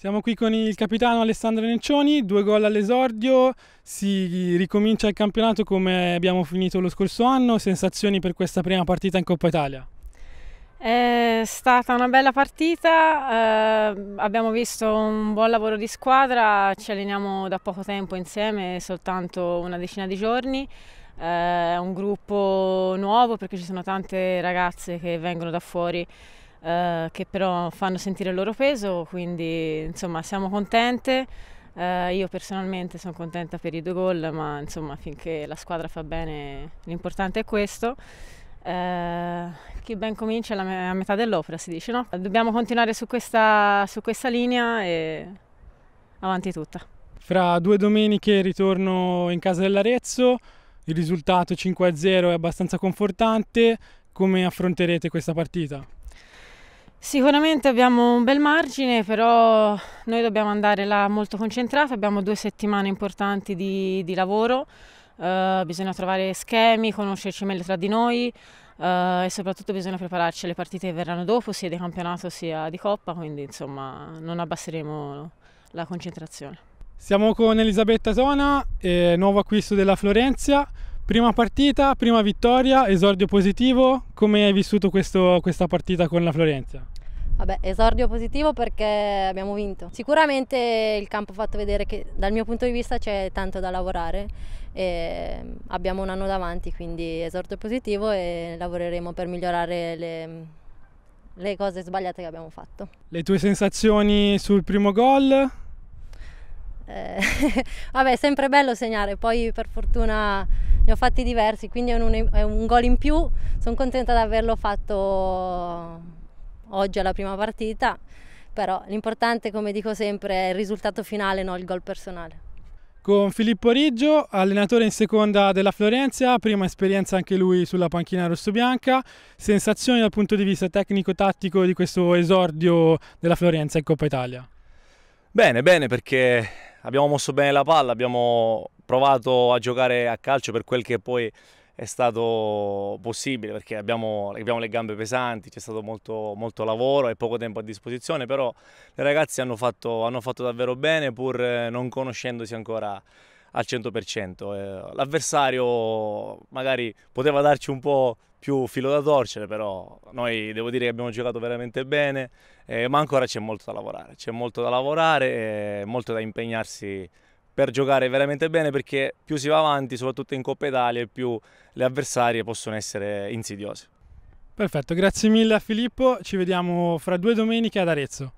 Siamo qui con il capitano Alessandro Nencioni, due gol all'esordio, si ricomincia il campionato come abbiamo finito lo scorso anno, sensazioni per questa prima partita in Coppa Italia? È stata una bella partita, eh, abbiamo visto un buon lavoro di squadra, ci alleniamo da poco tempo insieme, soltanto una decina di giorni, eh, è eh, un gruppo nuovo perché ci sono tante ragazze che vengono da fuori eh, che però fanno sentire il loro peso, quindi insomma siamo contente. Eh, io personalmente sono contenta per i due gol, ma insomma finché la squadra fa bene l'importante è questo. Eh, chi ben comincia è me a metà dell'opera, si dice no? Dobbiamo continuare su questa, su questa linea e avanti tutta. Fra due domeniche ritorno in casa dell'Arezzo, il risultato 5-0 è abbastanza confortante, come affronterete questa partita? Sicuramente abbiamo un bel margine, però noi dobbiamo andare là molto concentrati, abbiamo due settimane importanti di, di lavoro, uh, bisogna trovare schemi, conoscerci meglio tra di noi uh, e soprattutto bisogna prepararci alle partite che verranno dopo, sia di campionato sia di coppa, quindi insomma non abbasseremo la concentrazione. Siamo con Elisabetta Tona, eh, nuovo acquisto della Florenzia. Prima partita, prima vittoria, esordio positivo, come hai vissuto questo, questa partita con la Florenza? Vabbè, esordio positivo perché abbiamo vinto. Sicuramente il campo ha fatto vedere che dal mio punto di vista c'è tanto da lavorare e abbiamo un anno davanti, quindi esordio positivo e lavoreremo per migliorare le, le cose sbagliate che abbiamo fatto. Le tue sensazioni sul primo gol? Eh, vabbè, sempre bello segnare, poi per fortuna ne ho fatti diversi, quindi è un, è un gol in più. Sono contenta di averlo fatto oggi alla prima partita, però l'importante, come dico sempre, è il risultato finale, non il gol personale. Con Filippo Riggio, allenatore in seconda della Florenza, prima esperienza anche lui sulla panchina rossobianca, sensazioni dal punto di vista tecnico-tattico di questo esordio della Florenza in Coppa Italia? Bene, bene, perché abbiamo mosso bene la palla, abbiamo provato a giocare a calcio per quel che poi è stato possibile perché abbiamo, abbiamo le gambe pesanti, c'è stato molto, molto, lavoro e poco tempo a disposizione, però le ragazze hanno fatto, hanno fatto davvero bene pur eh, non conoscendosi ancora al 100%. Eh, l'avversario magari poteva darci un po' più filo da torcere, però noi devo dire che abbiamo giocato veramente bene, eh, ma ancora c'è molto da lavorare, c'è molto da lavorare e eh, molto da impegnarsi per giocare veramente bene perché più si va avanti, soprattutto in Coppa Italia, più le avversarie possono essere insidiose. Perfetto, grazie mille a Filippo, ci vediamo fra due domeniche ad Arezzo.